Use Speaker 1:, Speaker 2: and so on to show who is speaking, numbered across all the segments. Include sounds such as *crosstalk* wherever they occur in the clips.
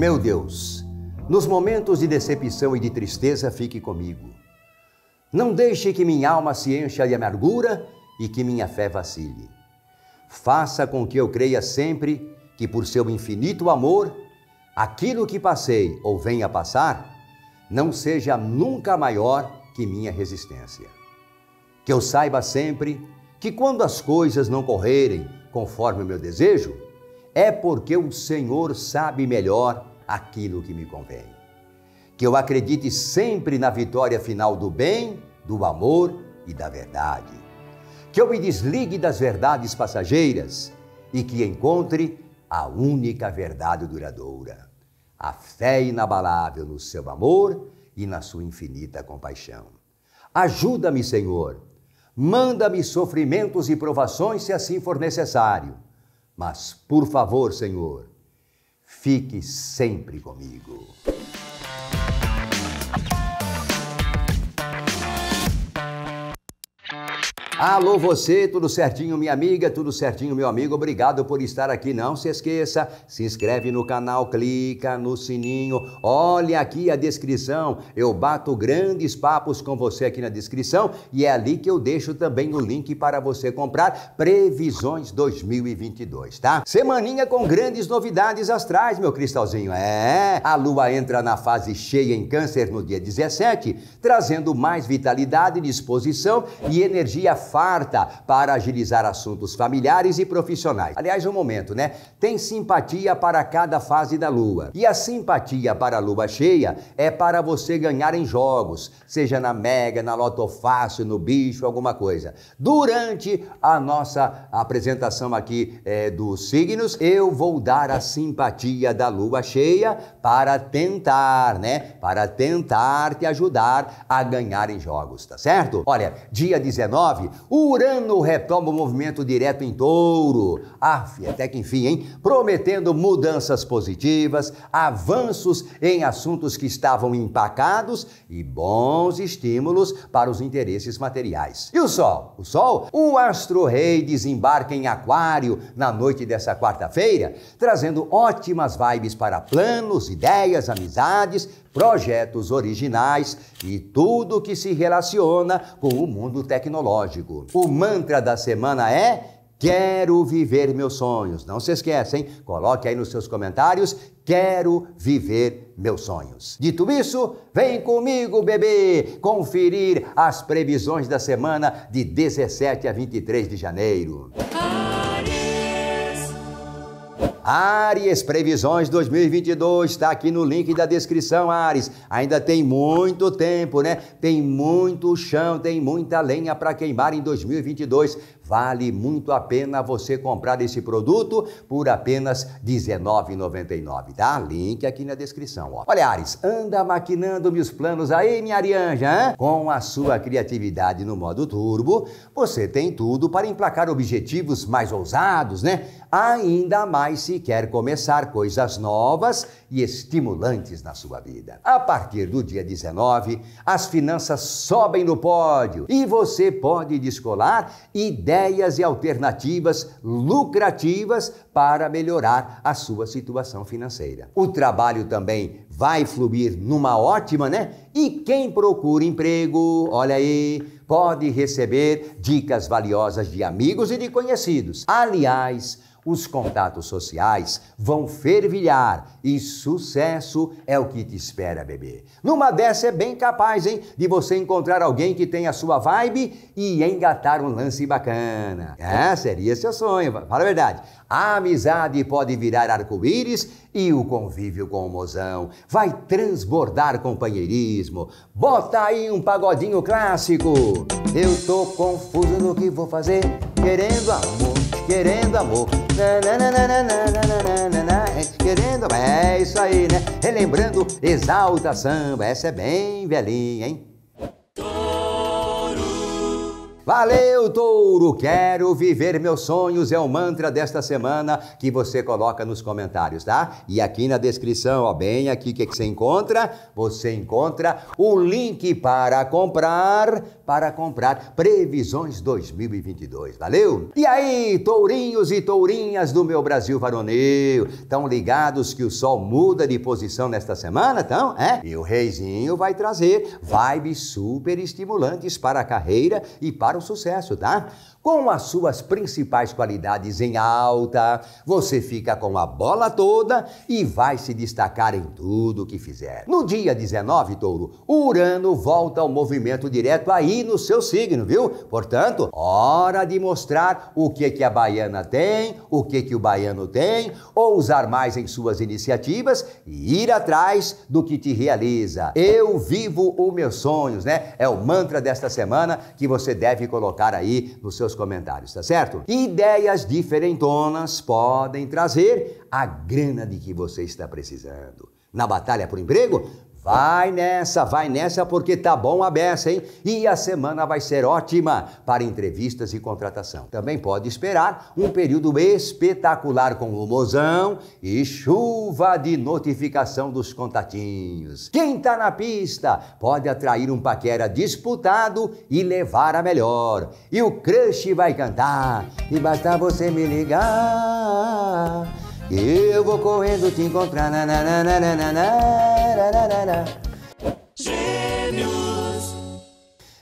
Speaker 1: Meu Deus, nos momentos de decepção e de tristeza, fique comigo. Não deixe que minha alma se encha de amargura e que minha fé vacile. Faça com que eu creia sempre que, por seu infinito amor, aquilo que passei ou venha a passar não seja nunca maior que minha resistência. Que eu saiba sempre que, quando as coisas não correrem conforme o meu desejo, é porque o Senhor sabe melhor aquilo que me convém. Que eu acredite sempre na vitória final do bem, do amor e da verdade. Que eu me desligue das verdades passageiras e que encontre a única verdade duradoura, a fé inabalável no seu amor e na sua infinita compaixão. Ajuda-me, Senhor. Manda-me sofrimentos e provações se assim for necessário. Mas, por favor, Senhor, Fique sempre comigo. Alô você, tudo certinho minha amiga, tudo certinho meu amigo, obrigado por estar aqui. Não se esqueça, se inscreve no canal, clica no sininho, olha aqui a descrição, eu bato grandes papos com você aqui na descrição e é ali que eu deixo também o link para você comprar Previsões 2022, tá? Semaninha com grandes novidades astrais, meu cristalzinho. É, a lua entra na fase cheia em câncer no dia 17, trazendo mais vitalidade, disposição e energia farta para agilizar assuntos familiares e profissionais. Aliás, um momento, né? Tem simpatia para cada fase da lua. E a simpatia para a lua cheia é para você ganhar em jogos, seja na Mega, na Loto Fácil, no Bicho, alguma coisa. Durante a nossa apresentação aqui é, dos signos, eu vou dar a simpatia da lua cheia para tentar, né? Para tentar te ajudar a ganhar em jogos, tá certo? Olha, dia 19 Urano retoma o movimento direto em touro. Aff, ah, até que enfim, hein? Prometendo mudanças positivas, avanços em assuntos que estavam empacados e bons estímulos para os interesses materiais. E o Sol? O Sol? O astro-rei desembarca em Aquário na noite dessa quarta-feira, trazendo ótimas vibes para planos, ideias, amizades, projetos originais e tudo que se relaciona com o mundo tecnológico. O mantra da semana é Quero viver meus sonhos. Não se esquecem, Coloque aí nos seus comentários. Quero viver meus sonhos. Dito isso, vem comigo, bebê, conferir as previsões da semana de 17 a 23 de janeiro. Ares, previsões 2022, está aqui no link da descrição, Ares. Ainda tem muito tempo, né? Tem muito chão, tem muita lenha para queimar em 2022. Vale muito a pena você comprar esse produto por apenas R$19,99, tá? Link aqui na descrição, ó. Olha, Ares, anda maquinando meus planos aí, minha Arianja, hein? Com a sua criatividade no modo turbo, você tem tudo para emplacar objetivos mais ousados, né? Ainda mais se quer começar coisas novas e estimulantes na sua vida. A partir do dia 19, as finanças sobem no pódio e você pode descolar ideias e alternativas lucrativas para melhorar a sua situação financeira. O trabalho também vai fluir numa ótima, né? E quem procura emprego, olha aí, pode receber dicas valiosas de amigos e de conhecidos. Aliás, os contatos sociais vão fervilhar e sucesso é o que te espera, bebê. Numa dessa é bem capaz, hein, de você encontrar alguém que tem a sua vibe e engatar um lance bacana. É, seria seu sonho, fala a verdade. A amizade pode virar arco-íris e o convívio com o mozão vai transbordar companheirismo. Bota aí um pagodinho clássico. Eu tô confuso no que vou fazer, querendo amor querendo amor. Gente querendo amor. É isso aí, né? Relembrando, exalta samba. Essa é bem velhinha, hein? Valeu, touro! Quero viver meus sonhos é o mantra desta semana que você coloca nos comentários, tá? E aqui na descrição, ó, bem aqui, o que, que você encontra? Você encontra o link para comprar, para comprar Previsões 2022, valeu? E aí, tourinhos e tourinhas do meu Brasil varonil, estão ligados que o sol muda de posição nesta semana, então, é? E o reizinho vai trazer vibes super estimulantes para a carreira e para o o sucesso, tá? Com as suas principais qualidades em alta, você fica com a bola toda e vai se destacar em tudo que fizer. No dia 19, Touro, Urano volta ao movimento direto aí no seu signo, viu? Portanto, hora de mostrar o que que a baiana tem, o que que o baiano tem, usar mais em suas iniciativas e ir atrás do que te realiza. Eu vivo os meus sonhos, né? É o mantra desta semana que você deve colocar aí no seu seus comentários, tá certo? Ideias diferentonas podem trazer a grana de que você está precisando. Na batalha por emprego, Vai nessa, vai nessa porque tá bom a beça, hein? E a semana vai ser ótima para entrevistas e contratação. Também pode esperar um período espetacular com rumozão e chuva de notificação dos contatinhos. Quem tá na pista pode atrair um paquera disputado e levar a melhor. E o crush vai cantar e basta você me ligar eu vou correndo te encontrar. Gêmeos.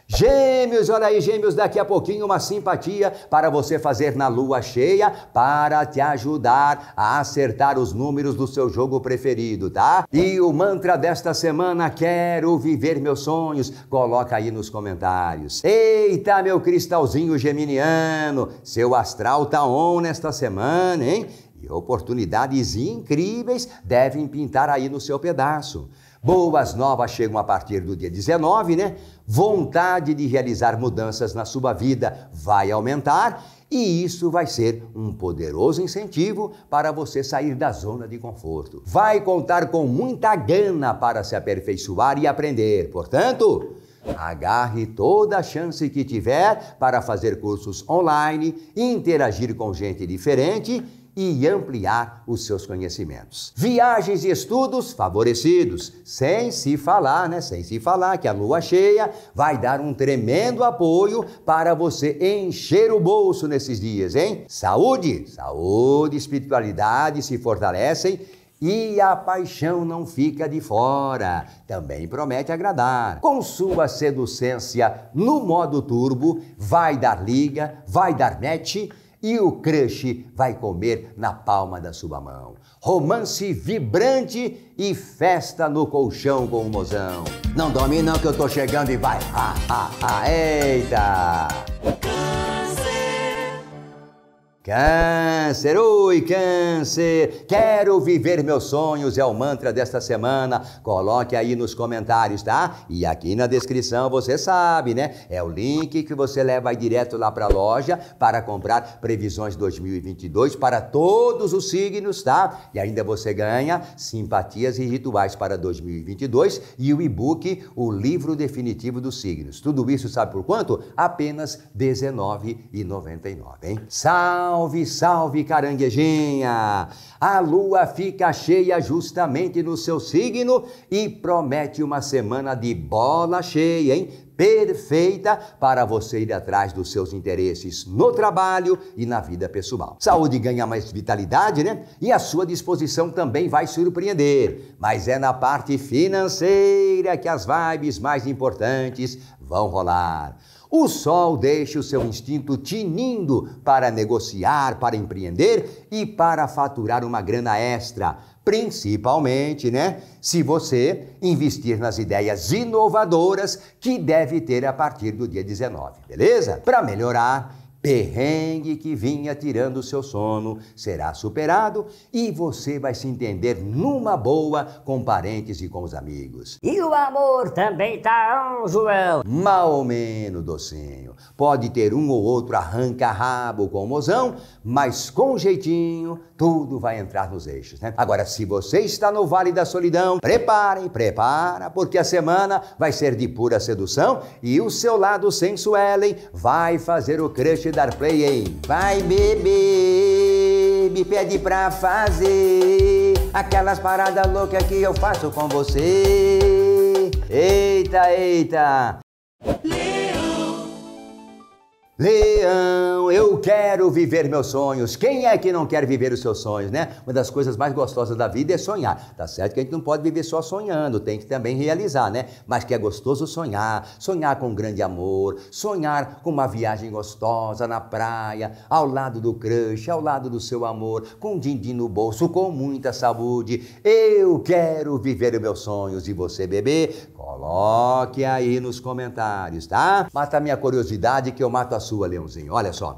Speaker 1: Gêmeos, olha aí, gêmeos, daqui a pouquinho uma simpatia para você fazer na lua cheia para te ajudar a acertar os números do seu jogo preferido, tá? E o mantra desta semana, quero viver meus sonhos, coloca aí nos comentários. Eita, meu cristalzinho geminiano, seu astral tá on nesta semana, hein? E oportunidades incríveis devem pintar aí no seu pedaço. Boas novas chegam a partir do dia 19, né? Vontade de realizar mudanças na sua vida vai aumentar e isso vai ser um poderoso incentivo para você sair da zona de conforto. Vai contar com muita gana para se aperfeiçoar e aprender. Portanto, Agarre toda a chance que tiver para fazer cursos online, interagir com gente diferente e ampliar os seus conhecimentos. Viagens e estudos favorecidos, sem se falar, né? Sem se falar que a lua cheia vai dar um tremendo apoio para você encher o bolso nesses dias, hein? Saúde, saúde, espiritualidade se fortalecem e a paixão não fica de fora, também promete agradar. Com sua seducência no modo turbo, vai dar liga, vai dar match e o crush vai comer na palma da sua mão. Romance vibrante e festa no colchão com o mozão. Não dorme não que eu tô chegando e vai. Ha, ha, ha. eita! Câncer, oi câncer, quero viver meus sonhos é o mantra desta semana. Coloque aí nos comentários, tá? E aqui na descrição você sabe, né? É o link que você leva direto lá para a loja para comprar previsões 2022 para todos os signos, tá? E ainda você ganha simpatias e rituais para 2022 e o e-book O Livro Definitivo dos Signos. Tudo isso sabe por quanto? Apenas R$19,99, hein? Salve! Salve, salve caranguejinha! A lua fica cheia justamente no seu signo e promete uma semana de bola cheia, hein? Perfeita para você ir atrás dos seus interesses no trabalho e na vida pessoal. Saúde ganha mais vitalidade, né? E a sua disposição também vai surpreender. Mas é na parte financeira que as vibes mais importantes vão rolar. O sol deixa o seu instinto tinindo para negociar, para empreender e para faturar uma grana extra, principalmente, né, se você investir nas ideias inovadoras que deve ter a partir do dia 19, beleza? Para melhorar, perrengue que vinha tirando o seu sono será superado e você vai se entender numa boa com parentes e com os amigos. E o amor também tá on, João? Mal ou menos, docinho. Pode ter um ou outro arranca-rabo com o mozão, mas com jeitinho tudo vai entrar nos eixos, né? Agora, se você está no Vale da Solidão, preparem, prepara, porque a semana vai ser de pura sedução e o seu lado sensuelen vai fazer o crush você dar play em Vai bebê, me pede pra fazer Aquelas paradas loucas que eu faço com você Eita, eita Leão, eu quero viver meus sonhos. Quem é que não quer viver os seus sonhos, né? Uma das coisas mais gostosas da vida é sonhar. Tá certo que a gente não pode viver só sonhando, tem que também realizar, né? Mas que é gostoso sonhar, sonhar com um grande amor, sonhar com uma viagem gostosa na praia, ao lado do crush, ao lado do seu amor, com um din-din no bolso, com muita saúde. Eu quero viver os meus sonhos. E você, bebê, coloque aí nos comentários, tá? Mata a minha curiosidade que eu mato a sua, leãozinho. Olha só.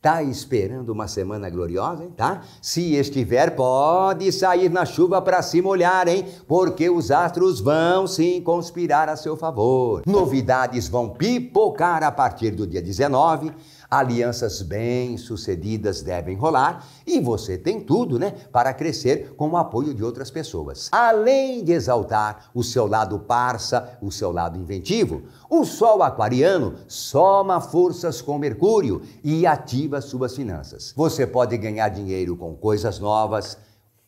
Speaker 1: Tá esperando uma semana gloriosa, hein? Tá? Se estiver, pode sair na chuva para se molhar, hein? Porque os astros vão sim conspirar a seu favor. Novidades vão pipocar a partir do dia 19 alianças bem-sucedidas devem rolar e você tem tudo, né, para crescer com o apoio de outras pessoas. Além de exaltar o seu lado parça, o seu lado inventivo, o sol aquariano soma forças com Mercúrio e ativa suas finanças. Você pode ganhar dinheiro com coisas novas,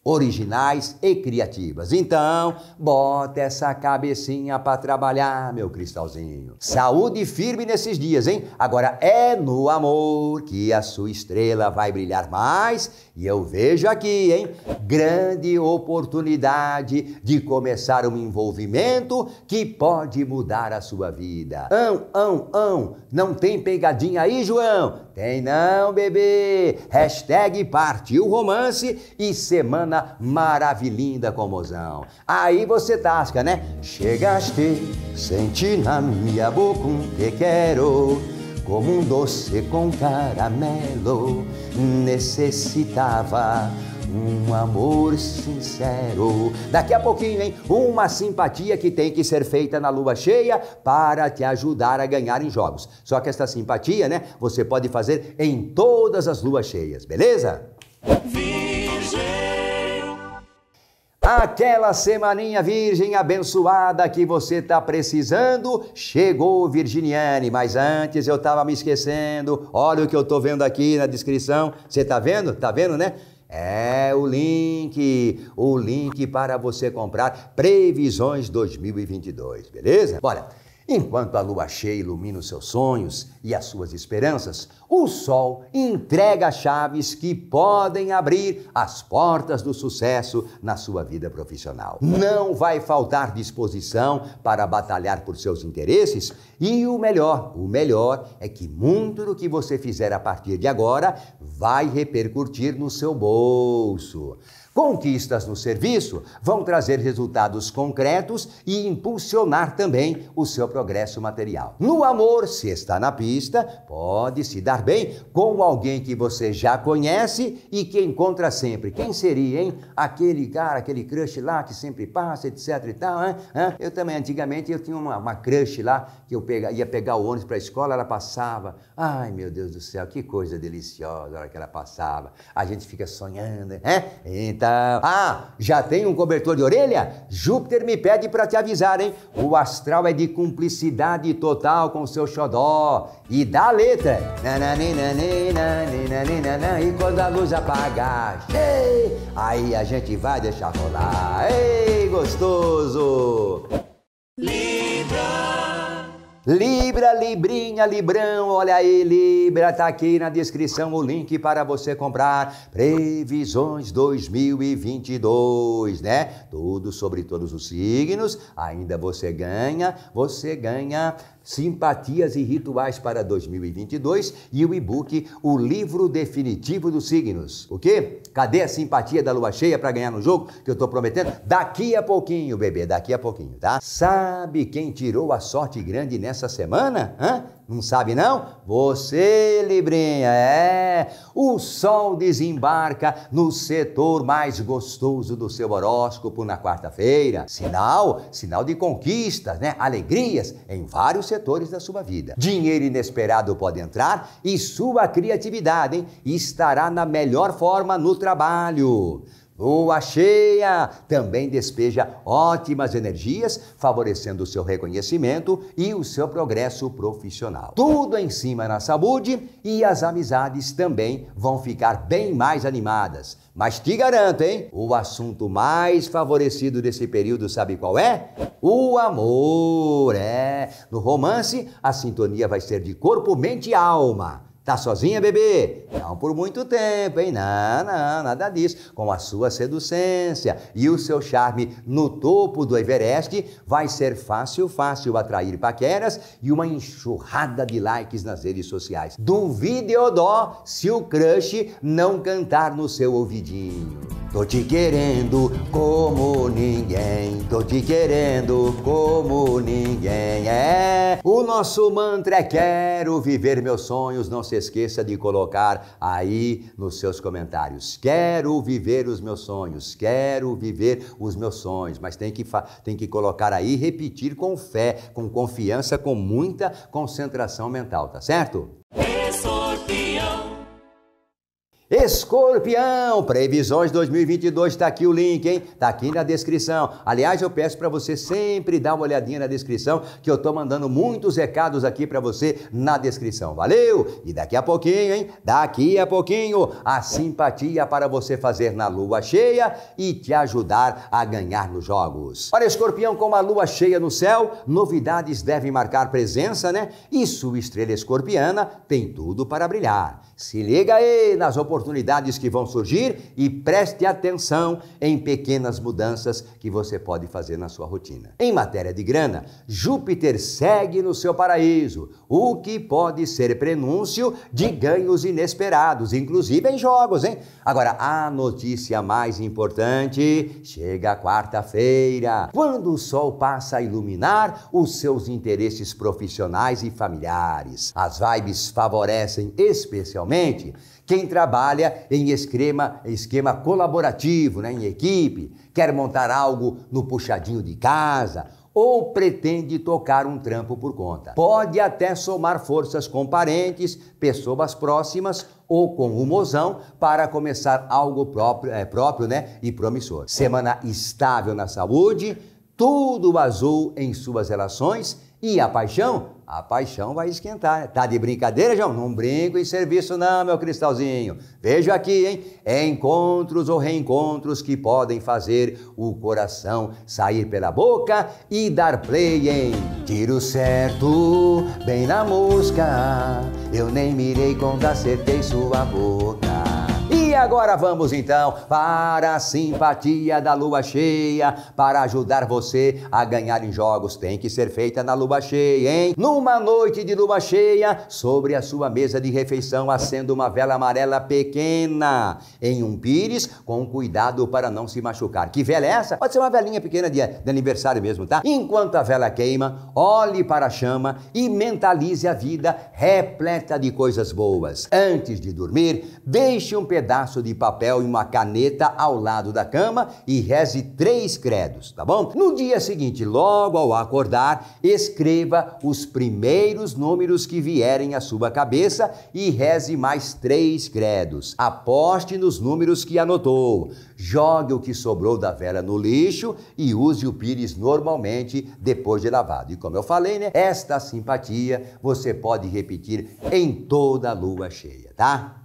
Speaker 1: originais e criativas. Então, bota essa cabecinha para trabalhar, meu cristalzinho. Saúde firme nesses dias, hein? Agora é no amor que a sua estrela vai brilhar mais e eu vejo aqui, hein? Grande oportunidade de começar um envolvimento que pode mudar a sua vida. Ão, ão, ão, não tem pegadinha aí, João? Tem não, bebê! Hashtag partiu romance e semana maravilhinda com mozão. Aí você tasca, né? Chegaste, senti na minha boca um te quero, como um doce com caramelo. Necessitava um amor sincero. Daqui a pouquinho, hein? Uma simpatia que tem que ser feita na lua cheia para te ajudar a ganhar em jogos. Só que esta simpatia, né? Você pode fazer em todas as luas cheias, beleza? Virgem. Aquela semaninha virgem abençoada que você tá precisando, chegou Virginiane, mas antes eu tava me esquecendo. Olha o que eu tô vendo aqui na descrição. Você tá vendo? Tá vendo, né? É o link, o link para você comprar previsões 2022, beleza? Bora. Enquanto a lua cheia ilumina os seus sonhos e as suas esperanças, o sol entrega chaves que podem abrir as portas do sucesso na sua vida profissional. Não vai faltar disposição para batalhar por seus interesses e o melhor, o melhor é que muito do que você fizer a partir de agora vai repercutir no seu bolso. Conquistas no serviço vão trazer resultados concretos e impulsionar também o seu progresso material. No amor, se está na pista, pode se dar bem com alguém que você já conhece e que encontra sempre. Quem seria, hein? Aquele cara, aquele crush lá que sempre passa, etc e tal, hein? Eu também, antigamente, eu tinha uma, uma crush lá que eu pega, ia pegar o ônibus para a escola, ela passava. Ai, meu Deus do céu, que coisa deliciosa a hora que ela passava. A gente fica sonhando, né? Então, Tá. Ah, já tem um cobertor de orelha? Júpiter me pede para te avisar, hein? O astral é de cumplicidade total com seu xodó. E dá a letra. E quando a luz apagar, aí a gente vai deixar rolar. Ei, gostoso! Libra, Librinha, Librão, olha aí, Libra, tá aqui na descrição o link para você comprar previsões 2022, né? Tudo sobre todos os signos, ainda você ganha, você ganha Simpatias e Rituais para 2022 e o e-book O Livro Definitivo dos Signos. O quê? Cadê a simpatia da lua cheia para ganhar no jogo que eu tô prometendo? Daqui a pouquinho, bebê, daqui a pouquinho, tá? Sabe quem tirou a sorte grande nessa semana? Hã? Não sabe não? Você, Librinha, é. O Sol desembarca no setor mais gostoso do seu horóscopo na quarta-feira. Sinal, sinal de conquistas, né? Alegrias em vários setores da sua vida. Dinheiro inesperado pode entrar e sua criatividade hein? estará na melhor forma no trabalho. Lua cheia também despeja ótimas energias, favorecendo o seu reconhecimento e o seu progresso profissional. Tudo em cima na saúde e as amizades também vão ficar bem mais animadas. Mas te garanto, hein? O assunto mais favorecido desse período, sabe qual é? O amor, é. No romance, a sintonia vai ser de corpo, mente e alma. Tá sozinha, bebê? Não por muito tempo, hein? Não, não, nada disso. Com a sua seducência e o seu charme no topo do Everest, vai ser fácil, fácil atrair paqueras e uma enxurrada de likes nas redes sociais. Duvide, dó se o crush não cantar no seu ouvidinho. Tô te querendo como ninguém, tô te querendo como ninguém. É, o nosso mantra é quero viver meus sonhos. Não se esqueça de colocar aí nos seus comentários. Quero viver os meus sonhos, quero viver os meus sonhos, mas tem que tem que colocar aí repetir com fé, com confiança, com muita concentração mental, tá certo? Escorpião, previsões 2022, está aqui o link, hein? Está aqui na descrição. Aliás, eu peço para você sempre dar uma olhadinha na descrição, que eu tô mandando muitos recados aqui para você na descrição. Valeu? E daqui a pouquinho, hein? Daqui a pouquinho, a simpatia para você fazer na lua cheia e te ajudar a ganhar nos jogos. Para Escorpião, com a lua cheia no céu, novidades devem marcar presença, né? E sua estrela escorpiana tem tudo para brilhar. Se liga aí nas oportunidades oportunidades que vão surgir e preste atenção em pequenas mudanças que você pode fazer na sua rotina. Em matéria de grana, Júpiter segue no seu paraíso, o que pode ser prenúncio de ganhos inesperados, inclusive em jogos, hein? Agora, a notícia mais importante chega quarta-feira, quando o sol passa a iluminar os seus interesses profissionais e familiares. As vibes favorecem especialmente quem trabalha em esquema, esquema colaborativo, né, em equipe, quer montar algo no puxadinho de casa ou pretende tocar um trampo por conta. Pode até somar forças com parentes, pessoas próximas ou com o mozão para começar algo próprio, é, próprio né, e promissor. Semana estável na saúde, tudo azul em suas relações e a paixão? A paixão vai esquentar. Né? Tá de brincadeira, João? Não brinco em serviço, não, meu cristalzinho. vejo aqui, hein? Encontros ou reencontros que podem fazer o coração sair pela boca e dar play em tiro certo, bem na mosca. Eu nem mirei quando acertei sua boca. E agora vamos então para a simpatia da lua cheia. Para ajudar você a ganhar em jogos, tem que ser feita na lua cheia, hein? Numa noite de lua cheia, sobre a sua mesa de refeição, acenda uma vela amarela pequena em um pires, com cuidado para não se machucar. Que vela é essa? Pode ser uma velinha pequena de, de aniversário mesmo, tá? Enquanto a vela queima, olhe para a chama e mentalize a vida repleta de coisas boas. Antes de dormir, deixe um pedaço pedaço de papel e uma caneta ao lado da cama e reze três credos, tá bom? No dia seguinte, logo ao acordar, escreva os primeiros números que vierem à sua cabeça e reze mais três credos. Aposte nos números que anotou. Jogue o que sobrou da vela no lixo e use o pires normalmente depois de lavado. E como eu falei, né? Esta simpatia você pode repetir em toda a lua cheia, tá?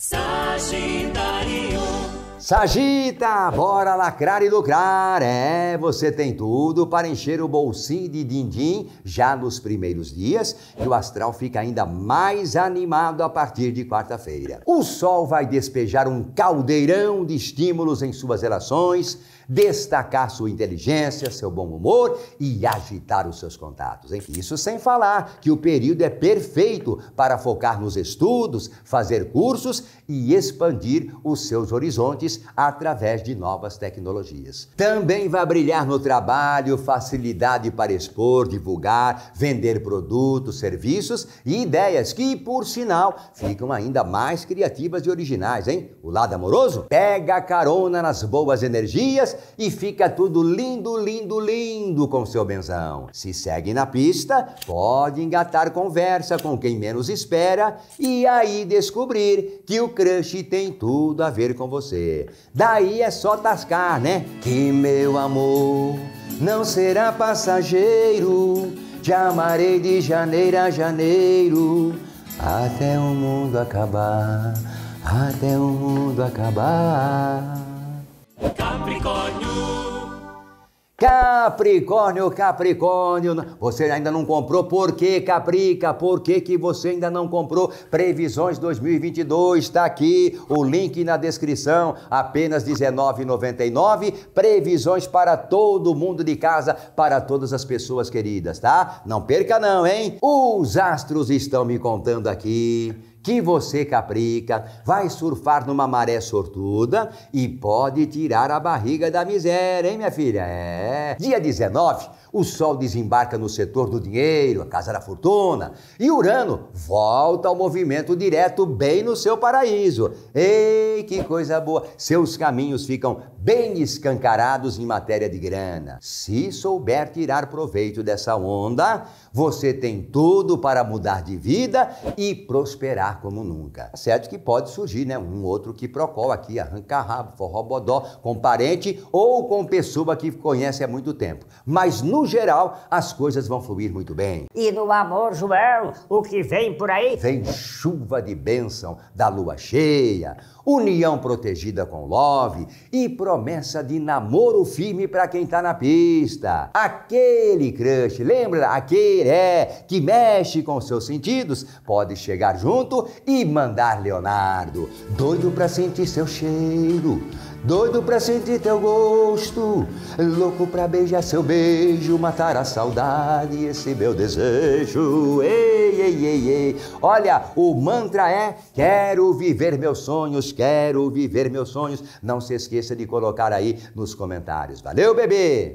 Speaker 1: Sagitário. Sagita, bora lacrar e lucrar. É, você tem tudo para encher o bolsinho de din-din já nos primeiros dias e o astral fica ainda mais animado a partir de quarta-feira. O sol vai despejar um caldeirão de estímulos em suas relações destacar sua inteligência, seu bom humor e agitar os seus contatos. Hein? Isso sem falar que o período é perfeito para focar nos estudos, fazer cursos e expandir os seus horizontes através de novas tecnologias. Também vai brilhar no trabalho, facilidade para expor, divulgar, vender produtos, serviços e ideias que, por sinal, ficam ainda mais criativas e originais, hein? O lado amoroso pega carona nas boas energias e fica tudo lindo, lindo, lindo com seu benzão. Se segue na pista, pode engatar conversa com quem menos espera e aí descobrir que o crush tem tudo a ver com você. Daí é só tascar, né? Que meu amor não será passageiro, te amarei de janeiro a janeiro até o mundo acabar, até o mundo acabar. Capricórnio. Capricórnio, Capricórnio, você ainda não comprou, por que Caprica? Por que, que você ainda não comprou? Previsões 2022, está aqui o link na descrição, apenas R$19,99. Previsões para todo mundo de casa, para todas as pessoas queridas, tá? Não perca não, hein? Os astros estão me contando aqui que você caprica, vai surfar numa maré sortuda e pode tirar a barriga da miséria, hein, minha filha? É. Dia 19, o Sol desembarca no setor do dinheiro, a casa da fortuna, e Urano volta ao movimento direto bem no seu paraíso. Ei, que coisa boa! Seus caminhos ficam bem escancarados em matéria de grana. Se souber tirar proveito dessa onda, você tem tudo para mudar de vida e prosperar como nunca. Certo que pode surgir, né, um outro que procol aqui, arranca rabo, forró bodó, com parente ou com pessoa que conhece há muito tempo. Mas no no geral, as coisas vão fluir muito bem. E no amor, João, o que vem por aí? Vem chuva de bênção da lua cheia, união protegida com love e promessa de namoro firme para quem tá na pista. Aquele crush, lembra? Aquele é que mexe com seus sentidos, pode chegar junto e mandar Leonardo, doido para sentir seu cheiro Doido pra sentir teu gosto, louco pra beijar seu beijo, matar a saudade, esse meu desejo. Ei, ei, ei, ei. Olha, o mantra é: quero viver meus sonhos, quero viver meus sonhos. Não se esqueça de colocar aí nos comentários. Valeu, bebê!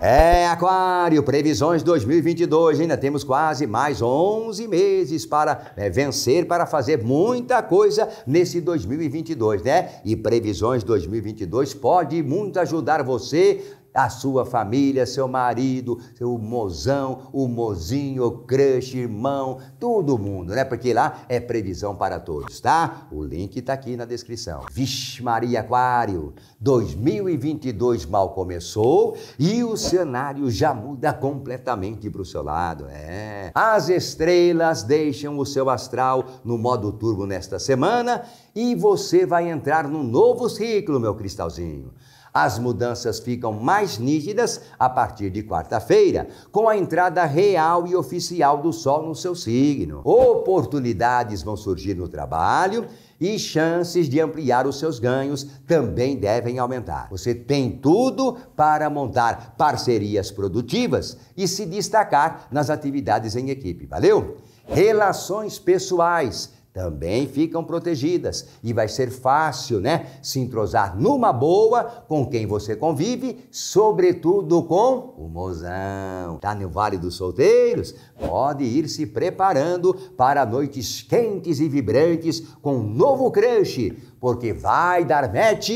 Speaker 1: É, Aquário, previsões 2022. Ainda temos quase mais 11 meses para é, vencer, para fazer muita coisa nesse 2022, né? E previsões 2022 pode muito ajudar você a sua família, seu marido, o mozão, o mozinho, o crush, irmão, todo mundo, né? Porque lá é previsão para todos, tá? O link tá aqui na descrição. Vixe Maria Aquário, 2022 mal começou e o cenário já muda completamente para o seu lado, é. As estrelas deixam o seu astral no modo turbo nesta semana e você vai entrar num novo ciclo, meu cristalzinho. As mudanças ficam mais nítidas a partir de quarta-feira, com a entrada real e oficial do Sol no seu signo. Oportunidades vão surgir no trabalho e chances de ampliar os seus ganhos também devem aumentar. Você tem tudo para montar parcerias produtivas e se destacar nas atividades em equipe, valeu? Relações pessoais também ficam protegidas e vai ser fácil, né, se entrosar numa boa com quem você convive, sobretudo com o mozão. Tá no Vale dos Solteiros? Pode ir se preparando para noites quentes e vibrantes com um novo crush, porque vai dar match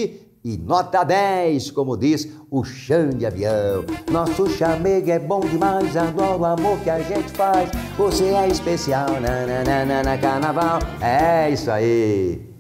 Speaker 1: e nota 10, como diz o chão de Avião. Nosso chamego é bom demais, adoro o amor que a gente faz. Você é especial, na, na, na, na, na carnaval. É isso aí.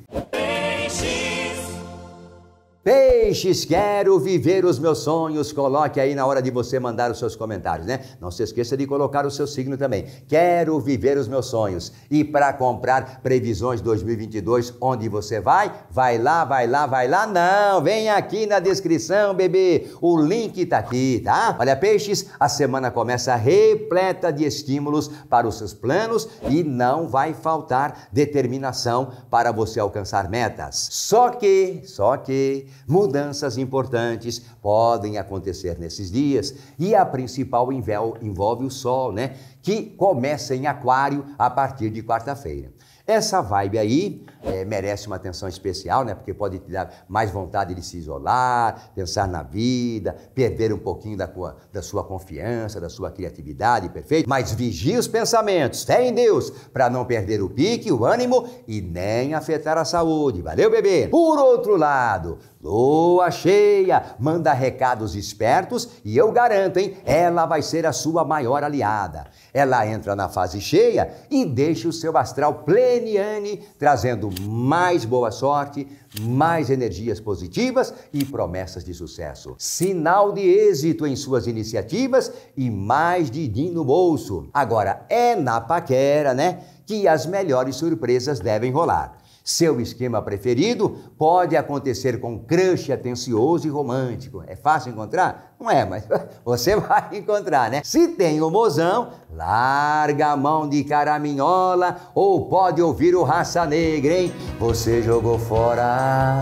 Speaker 1: Peixes, quero viver os meus sonhos. Coloque aí na hora de você mandar os seus comentários, né? Não se esqueça de colocar o seu signo também. Quero viver os meus sonhos. E para comprar previsões 2022, onde você vai? Vai lá, vai lá, vai lá. Não, vem aqui na descrição, bebê. O link tá aqui, tá? Olha, peixes, a semana começa repleta de estímulos para os seus planos e não vai faltar determinação para você alcançar metas. Só que, só que mudanças importantes podem acontecer nesses dias. E a principal envolve o Sol, né? que começa em Aquário a partir de quarta-feira. Essa vibe aí é, merece uma atenção especial, né? Porque pode te dar mais vontade de se isolar, pensar na vida, perder um pouquinho da, da sua confiança, da sua criatividade, perfeito? Mas vigie os pensamentos, fé em Deus, para não perder o pique, o ânimo e nem afetar a saúde. Valeu, bebê? Por outro lado, lua cheia manda recados espertos e eu garanto, hein? Ela vai ser a sua maior aliada. Ela entra na fase cheia e deixa o seu astral pleniane, trazendo mais boa sorte, mais energias positivas e promessas de sucesso. Sinal de êxito em suas iniciativas e mais din no bolso. Agora, é na paquera, né, que as melhores surpresas devem rolar. Seu esquema preferido pode acontecer com crush atencioso e romântico. É fácil encontrar? Não é, mas *laughs* você vai encontrar, né? Se tem o mozão, larga a mão de caraminhola ou pode ouvir o raça negra, hein? Você jogou fora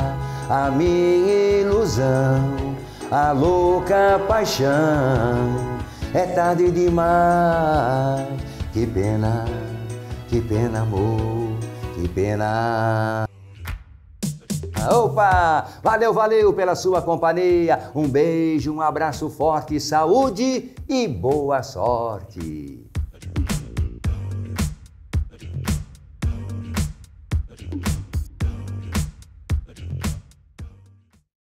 Speaker 1: a minha ilusão, a louca paixão. É tarde demais, que pena, que pena, amor que pena. Opa! Valeu, valeu pela sua companhia. Um beijo, um abraço forte, saúde e boa sorte.